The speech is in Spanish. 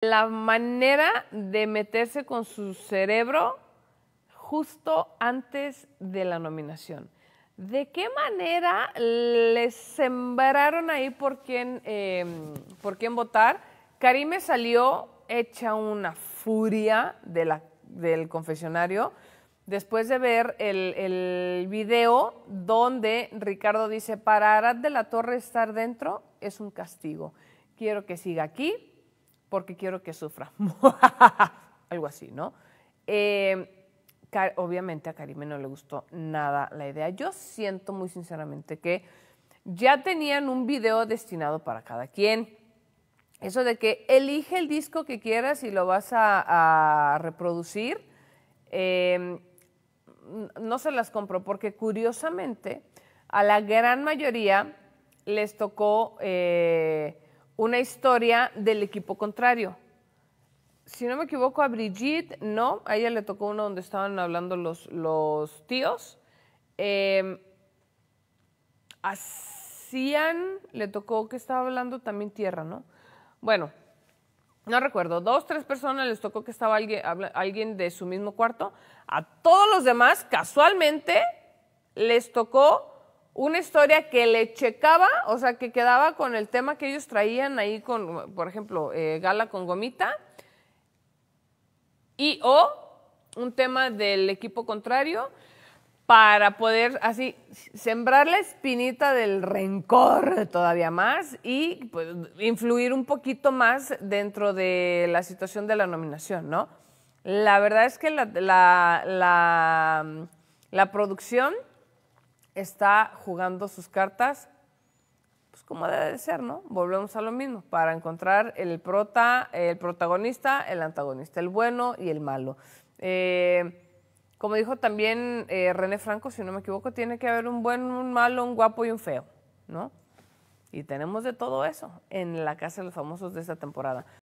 la manera de meterse con su cerebro justo antes de la nominación. ¿De qué manera les sembraron ahí por quién, eh, votar? Karime salió hecha una furia del confesionario después de ver el, el, video donde Ricardo dice, para Arad de la Torre estar dentro es un castigo. Quiero que siga aquí, porque quiero que sufra. Algo así, ¿no? Eh, obviamente a Karime no le gustó nada la idea. Yo siento muy sinceramente que ya tenían un video destinado para cada quien. Eso de que elige el disco que quieras y lo vas a, reproducir, em, no se las compro, porque curiosamente a la gran mayoría les tocó eh, una historia del equipo contrario. Si no me equivoco, a Brigitte, no, a ella le tocó uno donde estaban hablando los, los tíos. hacían em, le tocó que estaba hablando también tierra, ¿no? Bueno, no recuerdo, dos, tres personas les tocó que estaba alguien, alguien de su mismo cuarto. A todos los demás, casualmente, les tocó una historia que le checaba, o sea, que quedaba con el tema que ellos traían ahí con, por ejemplo, eh, Gala con Gomita, y o un tema del equipo contrario para poder así sembrar la espinita del rencor todavía más y pues, influir un poquito más dentro de la situación de la nominación, ¿no? La verdad es que la, la, la producción está jugando sus cartas, pues como debe de ser, ¿no? Volvemos a lo mismo, para encontrar el prota, el protagonista, el antagonista, el bueno y el malo. Eh, como dijo también eh, René Franco, si no me equivoco, tiene que haber un buen, un malo, un guapo y un feo, ¿no? Y tenemos de todo eso en la Casa de los Famosos de esta temporada.